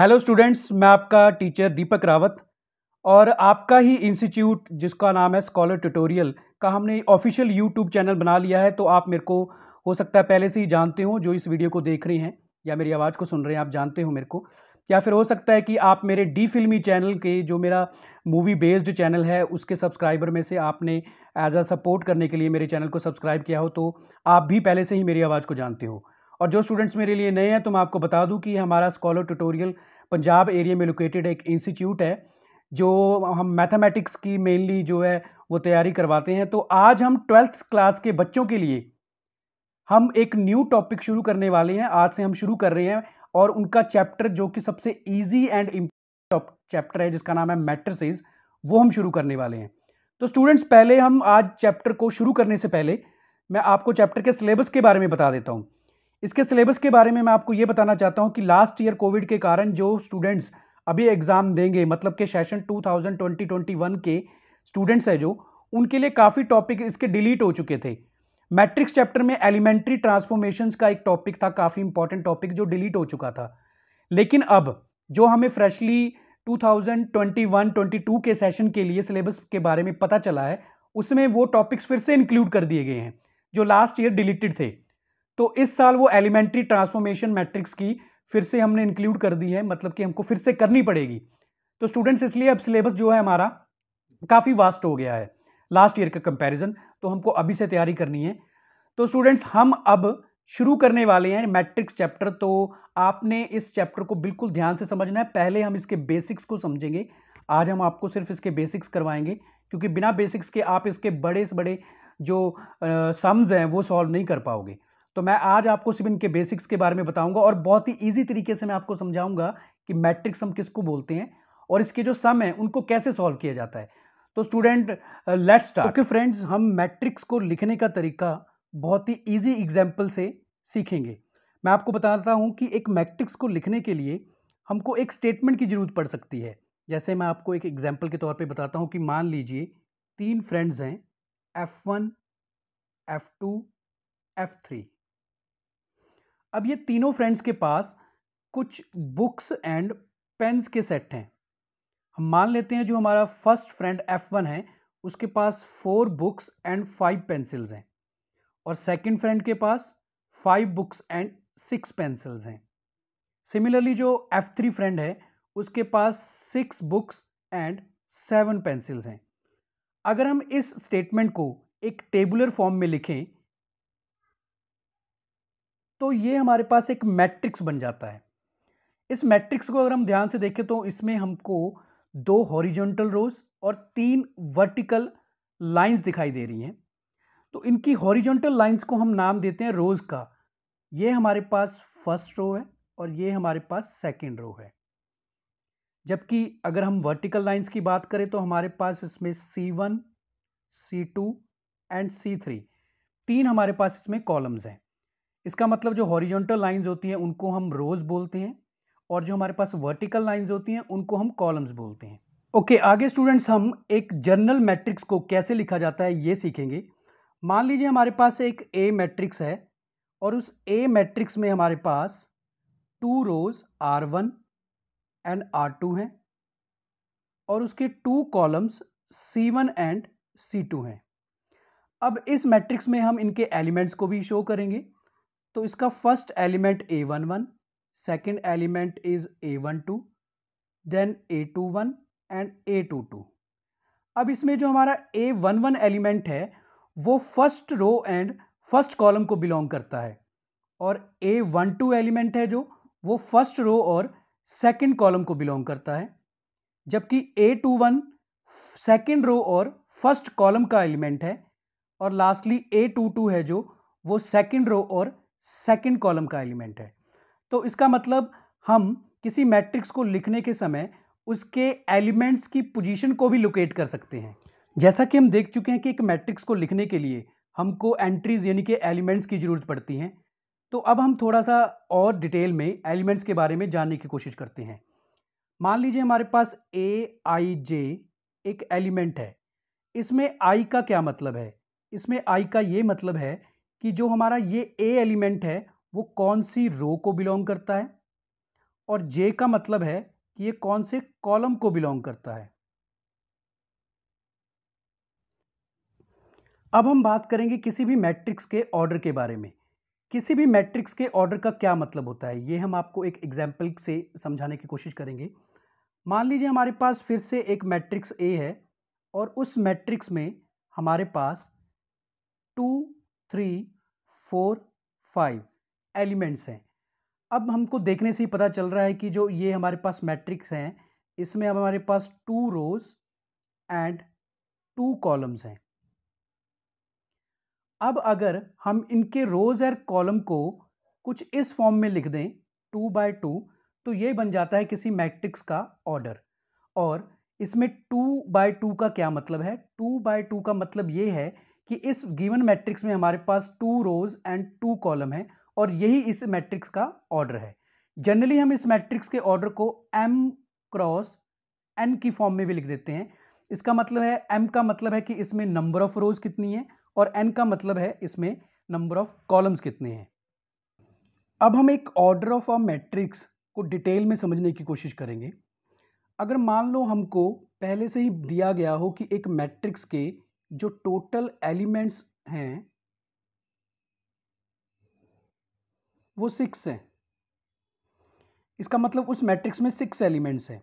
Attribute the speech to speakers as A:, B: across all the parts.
A: hello students मैं आपका teacher दीपक रावत और आपका ही इंस्टीट्यूट जिसका नाम है स्कॉलर ट्यूटोरियल का हमने ऑफिशियल यूट्यूब चैनल बना लिया है तो आप मेरे को हो सकता है पहले से ही जानते हो जो इस वीडियो को देख रहे हैं या मेरी आवाज़ को सुन रहे हैं आप जानते हो मेरे को या फिर हो सकता है कि आप मेरे डी फिल्मी चैनल के जो मेरा मूवी बेस्ड चैनल है उसके सब्सक्राइबर में से आपने एज अ सपोर्ट करने के लिए मेरे चैनल को सब्सक्राइब किया हो तो आप भी पहले से ही मेरी आवाज़ को जानते हो और जो स्टूडेंट्स मेरे लिए नए हैं तो मैं आपको बता दूं कि हमारा स्कॉलर ट्यूटोरियल पंजाब एरिया में लोकेटेड एक इंस्टीट्यूट है जो हम मैथमेटिक्स की मेनली जो है वो तैयारी करवाते हैं तो आज हम ट्वेल्थ क्लास के बच्चों के लिए हम एक न्यू टॉपिक शुरू करने वाले हैं आज से हम शुरू कर रहे हैं और उनका चैप्टर जो कि सबसे ईजी एंड चैप्टर है जिसका नाम है मैट्रस वो हम शुरू करने वाले हैं तो स्टूडेंट्स पहले हम आज चैप्टर को शुरू करने से पहले मैं आपको चैप्टर के सिलेबस के बारे में बता देता हूँ इसके सिलेबस के बारे में मैं आपको ये बताना चाहता हूँ कि लास्ट ईयर कोविड के कारण जो स्टूडेंट्स अभी एग्ज़ाम देंगे मतलब के सेशन 2020-21 के स्टूडेंट्स हैं जो उनके लिए काफ़ी टॉपिक इसके डिलीट हो चुके थे मैट्रिक्स चैप्टर में एलिमेंट्री ट्रांसफॉर्मेशंस का एक टॉपिक था काफ़ी इंपॉर्टेंट टॉपिक जो डिलीट हो चुका था लेकिन अब जो हमें फ्रेशली 2021-22 के सेशन के लिए सिलेबस के बारे में पता चला है उसमें वो टॉपिक्स फिर से इंक्लूड कर दिए गए हैं जो लास्ट ईयर डिलीटेड थे तो इस साल वो एलिमेंट्री ट्रांसफॉर्मेशन मैट्रिक्स की फिर से हमने इंक्लूड कर दी है मतलब कि हमको फिर से करनी पड़ेगी तो स्टूडेंट्स इसलिए अब सिलेबस जो है हमारा काफ़ी वास्ट हो गया है लास्ट ईयर का कंपैरिजन तो हमको अभी से तैयारी करनी है तो स्टूडेंट्स हम अब शुरू करने वाले हैं मैट्रिक्स चैप्टर तो आपने इस चैप्टर को बिल्कुल ध्यान से समझना है पहले हम इसके बेसिक्स को समझेंगे आज हम आपको सिर्फ इसके बेसिक्स करवाएंगे क्योंकि बिना बेसिक्स के आप इसके बड़े से बड़े जो सम्स हैं वो सॉल्व नहीं कर पाओगे तो मैं आज आपको सिर्फ इनके बेसिक्स के बारे में बताऊंगा और बहुत ही ईजी तरीके से मैं आपको समझाऊंगा कि मैट्रिक्स हम किसको बोलते हैं और इसके जो सम है उनको कैसे सॉल्व किया जाता है तो student let's start okay friends हम मैट्रिक्स को लिखने का तरीका बहुत ही ईजी एग्जाम्पल से सीखेंगे मैं आपको बताता हूँ कि एक मैट्रिक्स को लिखने के लिए हमको एक स्टेटमेंट की ज़रूरत पड़ सकती है जैसे मैं आपको एक एग्जाम्पल के तौर पर बताता हूँ कि मान लीजिए तीन फ्रेंड्स हैं F one F two F three अब ये तीनों फ्रेंड्स के पास कुछ बुक्स एंड पेन्स के सेट हैं हम मान लेते हैं जो हमारा फर्स्ट फ्रेंड एफ वन है उसके पास four books and five pencils हैं और सेकंड फ्रेंड के पास five books and six pencils हैं सिमिलरली जो एफ थ्री फ्रेंड है उसके पास six books and seven pencils हैं अगर हम इस स्टेटमेंट को एक टेबुलर फॉर्म में लिखें तो ये हमारे पास एक मैट्रिक्स बन जाता है इस मैट्रिक्स को अगर हम ध्यान से देखें तो इसमें हमको दो हॉरिजॉन्टल रोज और तीन वर्टिकल लाइंस दिखाई दे रही हैं तो इनकी हॉरिजॉन्टल लाइंस को हम नाम देते हैं रोज़ का ये हमारे पास फर्स्ट रो है और ये हमारे पास सेकेंड रो है जबकि अगर हम वर्टिकल लाइंस की बात करें तो हमारे पास इसमें C one C two and C three तीन हमारे पास इसमें कॉलम्स हैं इसका मतलब जो हॉरिजॉन्टल लाइंस होती हैं उनको हम रोज़ बोलते हैं और जो हमारे पास वर्टिकल लाइंस होती हैं उनको हम कॉलम्स बोलते हैं ओके okay, आगे स्टूडेंट्स हम एक जर्नल मैट्रिक्स को कैसे लिखा जाता है ये सीखेंगे मान लीजिए हमारे पास एक ए मैट्रिक्स है और उस ए मैट्रिक्स में हमारे पास two rows R one and R two हैं और उसके two columns C one and C two हैं अब इस मैट्रिक्स में हम इनके एलिमेंट्स को भी शो करेंगे तो इसका first element A one one second element is A one two then A two one and A two two अब इसमें जो हमारा ए वन वन एलिमेंट है वो first row and first column को बिलोंग करता है और ए वन टू एलिमेंट है जो वो फर्स्ट रो और सेकेंड कॉलम को बिलोंग करता है जबकि A two one second row और फर्स्ट कॉलम का एलिमेंट है और लास्टली ए टू टू है जो वो सेकेंड रो और सेकंड कॉलम का एलिमेंट है तो इसका मतलब हम किसी मैट्रिक्स को लिखने के समय उसके एलिमेंट्स की पोजीशन को भी लोकेट कर सकते हैं जैसा कि हम देख चुके हैं कि एक मैट्रिक्स को लिखने के लिए हमको एंट्रीज यानी कि एलिमेंट्स की ज़रूरत पड़ती हैं तो अब हम थोड़ा सा और डिटेल में एलिमेंट्स के बारे में जानने की कोशिश करते हैं मान लीजिए हमारे पास ए आई जे एक एलिमेंट है इसमें आई का क्या मतलब है इसमें आई का ये मतलब है कि जो हमारा ये ए एलिमेंट है वो कौन सी रो को बिलोंग करता है और जे का मतलब है कि ये कौन से कॉलम को बिलोंग करता है अब हम बात करेंगे किसी भी मैट्रिक्स के ऑर्डर के बारे में किसी भी मैट्रिक्स के ऑर्डर का क्या मतलब होता है ये हम आपको एक एग्जाम्पल से समझाने की कोशिश करेंगे मान लीजिए हमारे पास फिर से एक मैट्रिक्स ए है और उस मैट्रिक्स में हमारे पास two three four five elements हैं अब हमको देखने से ही पता चल रहा है कि जो ये हमारे पास मैट्रिक्स हैं इसमें अब हमारे पास two rows and two columns हैं अब अगर हम इनके रोज और कॉलम को कुछ इस फॉर्म में लिख दें टू बाय टू तो ये बन जाता है किसी मैट्रिक्स का ऑर्डर और इसमें टू बाय टू का क्या मतलब है टू बाय टू का मतलब ये है कि इस गिवन मैट्रिक्स में हमारे पास two rows and two column है और यही इस मैट्रिक्स का ऑर्डर है जनरली हम इस मैट्रिक्स के ऑर्डर को एम क्रॉस एन की फॉर्म में भी लिख देते हैं इसका मतलब है एम का मतलब है कि इसमें नंबर ऑफ रोज कितनी है और एन का मतलब है इसमें नंबर ऑफ कॉलम्स कितने हैं अब हम एक ऑर्डर ऑफ अ मैट्रिक्स को डिटेल में समझने की कोशिश करेंगे अगर मान लो हमको पहले से ही दिया गया हो कि एक मैट्रिक्स के जो टोटल एलिमेंट्स हैं वो सिक्स हैं इसका मतलब उस मैट्रिक्स में सिक्स एलिमेंट्स हैं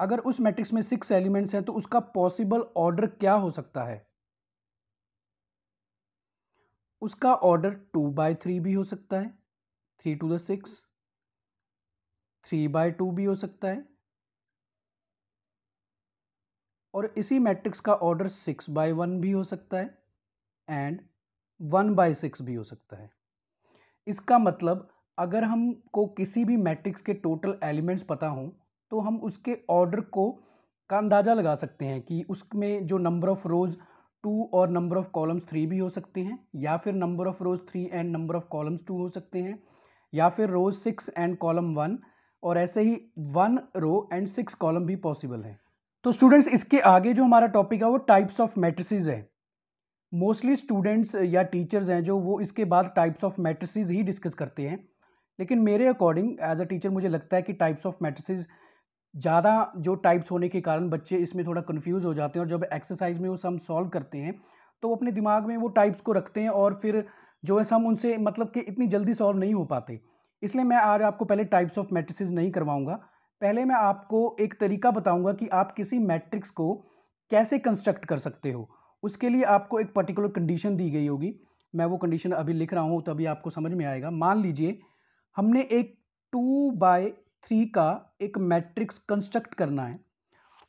A: अगर उस मैट्रिक्स में सिक्स एलिमेंट्स हैं तो उसका पॉसिबल ऑर्डर क्या हो सकता है उसका ऑर्डर टू बाय थ्री भी हो सकता है three two the six three by two भी हो सकता है और इसी मैट्रिक्स का ऑर्डर सिक्स बाय वन भी हो सकता है एंड वन बाय सिक्स भी हो सकता है इसका मतलब अगर हमको किसी भी मैट्रिक्स के टोटल एलिमेंट्स पता हों तो हम उसके ऑर्डर को का अंदाज़ा लगा सकते हैं कि उसमें जो नंबर ऑफ़ रोज़ टू और नंबर ऑफ़ कॉलम्स थ्री भी हो सकते हैं या फिर number of rows three and number of columns two हो सकते हैं या फिर rows six and column one और ऐसे ही one row and six column भी पॉसिबल है तो स्टूडेंट्स इसके आगे जो हमारा टॉपिक है वो टाइप्स ऑफ मैट्रिसेस है मोस्टली स्टूडेंट्स या टीचर्स हैं जो वो इसके बाद टाइप्स ऑफ मैट्रिसेस ही डिस्कस करते हैं लेकिन मेरे अकॉर्डिंग एज अ टीचर मुझे लगता है कि टाइप्स ऑफ मैट्रिसेस ज़्यादा जो टाइप्स होने के कारण बच्चे इसमें थोड़ा कन्फ्यूज हो जाते हैं और जब एक्सरसाइज में वो सम सॉल्व करते हैं तो वो अपने दिमाग में वो टाइप्स को रखते हैं और फिर जो है सम उनसे मतलब कि इतनी जल्दी सॉल्व नहीं हो पाते इसलिए मैं आज आपको पहले टाइप्स ऑफ मैट्रिसेस नहीं करवाऊंगा पहले मैं आपको एक तरीका बताऊंगा कि आप किसी मैट्रिक्स को कैसे कंस्ट्रक्ट कर सकते हो उसके लिए आपको एक पर्टिकुलर कंडीशन दी गई होगी मैं वो कंडीशन अभी लिख रहा हूँ तभी आपको समझ में आएगा मान लीजिए हमने एक टू बाय थ्री का एक मैट्रिक्स कंस्ट्रक्ट करना है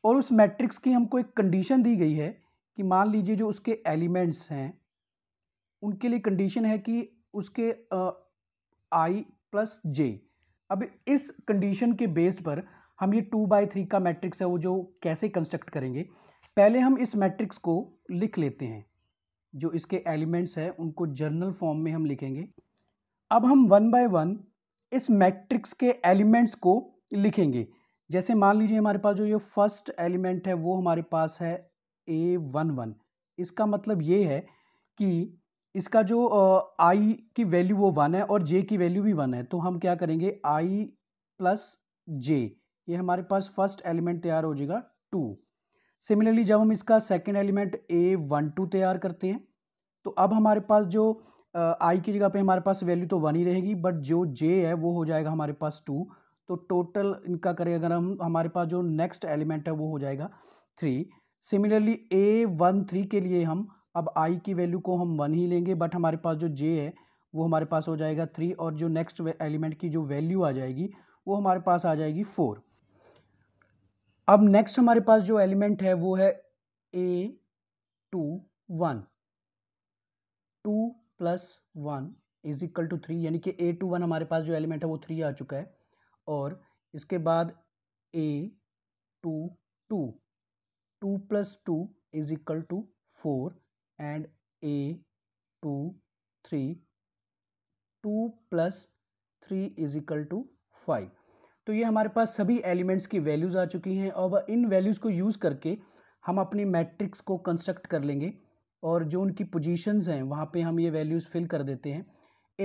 A: और उस मैट्रिक्स की हमको एक कंडीशन दी गई है कि मान लीजिए जो उसके एलिमेंट्स हैं उनके लिए कंडीशन है कि उसके आई प्लस जे अब इस कंडीशन के बेस्ड पर हम ये टू बाई थ्री का मैट्रिक्स है वो जो कैसे कंस्ट्रक्ट करेंगे पहले हम इस मैट्रिक्स को लिख लेते हैं जो इसके एलिमेंट्स हैं उनको जर्नल फॉर्म में हम लिखेंगे अब हम वन बाय वन इस मैट्रिक्स के एलिमेंट्स को लिखेंगे जैसे मान लीजिए हमारे पास जो ये फर्स्ट एलिमेंट है वो हमारे पास है ए वन वन इसका मतलब ये है कि इसका जो आई की वैल्यू वो वन है और जे की वैल्यू भी वन है तो हम क्या करेंगे आई प्लस जे ये हमारे पास फर्स्ट एलिमेंट तैयार हो जाएगा टू सिमिलरली जब हम इसका second element A one two तैयार करते हैं तो अब हमारे पास जो आई की जगह पे हमारे पास वैल्यू तो वन ही रहेगी बट जो जे है वो हो जाएगा हमारे पास टू तो टोटल इनका करें अगर हम हमारे पास जो नेक्स्ट एलिमेंट है वो हो जाएगा three similarly A one three के लिए हम अब आई की वैल्यू को हम वन ही लेंगे बट हमारे पास जो जे है वो हमारे पास हो जाएगा थ्री और जो नेक्स्ट एलिमेंट की जो वैल्यू आ जाएगी वो हमारे पास आ जाएगी फोर अब नेक्स्ट हमारे पास जो एलिमेंट है वो है A two one two plus one is equal to three यानी कि ए टू वन हमारे पास जो एलिमेंट है वो थ्री आ चुका है और इसके बाद A two two two plus two is equal to four and A two three two plus three is equal to five तो ये हमारे पास सभी एलिमेंट्स की वैल्यूज़ आ चुकी हैं अब इन वैल्यूज़ को यूज़ करके हम अपनी मैट्रिक्स को कंस्ट्रक्ट कर लेंगे और जो उनकी पोजीशंस हैं वहाँ पे हम ये वैल्यूज़ फिल कर देते हैं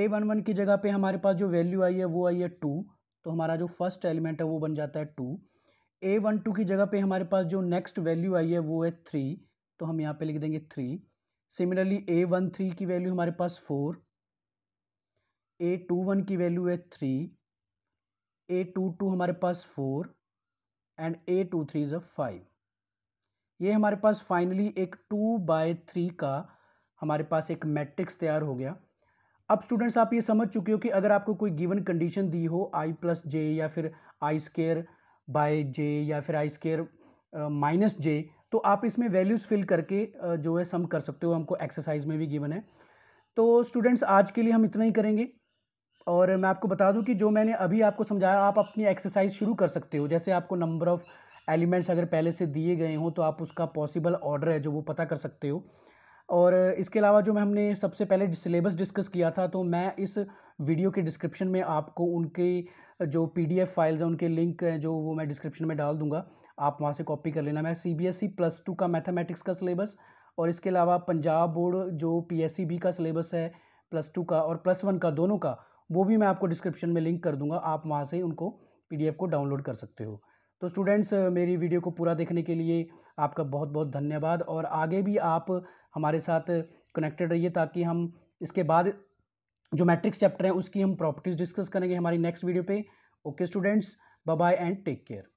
A: ए वन वन की जगह पे हमारे पास जो वैल्यू आई है वो आई है टू तो हमारा जो फर्स्ट एलिमेंट है वो बन जाता है टू ए वन टू की जगह पे हमारे पास जो नेक्स्ट वैल्यू आई है वो है थ्री तो हम यहाँ पे लिख देंगे three similarly A one three की वैल्यू हमारे पास फोर ए टू वन की वैल्यू है थ्री ए टू टू हमारे पास four and A two three is a five ये हमारे पास फाइनली एक टू बाय थ्री का हमारे पास एक मैट्रिक्स तैयार हो गया अब स्टूडेंट्स आप ये समझ चुके हो कि अगर आपको कोई गिवन कंडीशन दी हो आई प्लस जे या फिर आई स्केयर बाय जे या फिर आई स्केयर माइनस जे तो आप इसमें वैल्यूज़ फिल करके जो है सम कर सकते हो हमको एक्सरसाइज में भी गिवन है तो स्टूडेंट्स आज के लिए हम इतना ही करेंगे और मैं आपको बता दूं कि जो मैंने अभी आपको समझाया आप अपनी एक्सरसाइज शुरू कर सकते हो जैसे आपको नंबर ऑफ़ एलिमेंट्स अगर पहले से दिए गए हों तो आप उसका पॉसिबल ऑर्डर है जो वो पता कर सकते हो और इसके अलावा जो मैं हमने सबसे पहले सिलेबस डिस्कस किया था तो मैं इस वीडियो के डिस्क्रिप्शन में आपको उनके जो पीडीएफ फाइल्स हैं उनके लिंक हैं जो वो मैं डिस्क्रिप्शन में डाल दूँगा आप वहाँ से कॉपी कर लेना मैं C B S E plus two का मैथमेटिक्स का सिलेबस और इसके अलावा पंजाब बोर्ड जो पी एस सी बी का सिलेबस है प्लस टू का और प्लस वन का दोनों का वो भी मैं आपको डिस्क्रिप्शन में लिंक कर दूंगा आप वहाँ से उनको पी को डाउनलोड कर सकते हो तो स्टूडेंट्स मेरी वीडियो को पूरा देखने के लिए आपका बहुत बहुत धन्यवाद और आगे भी आप हमारे साथ कनेक्टेड रहिए ताकि हम इसके बाद जो मैट्रिक्स चैप्टर हैं उसकी हम प्रॉपर्टीज़ डिस्कस करेंगे हमारी नेक्स्ट वीडियो पे okay students bye bye and take care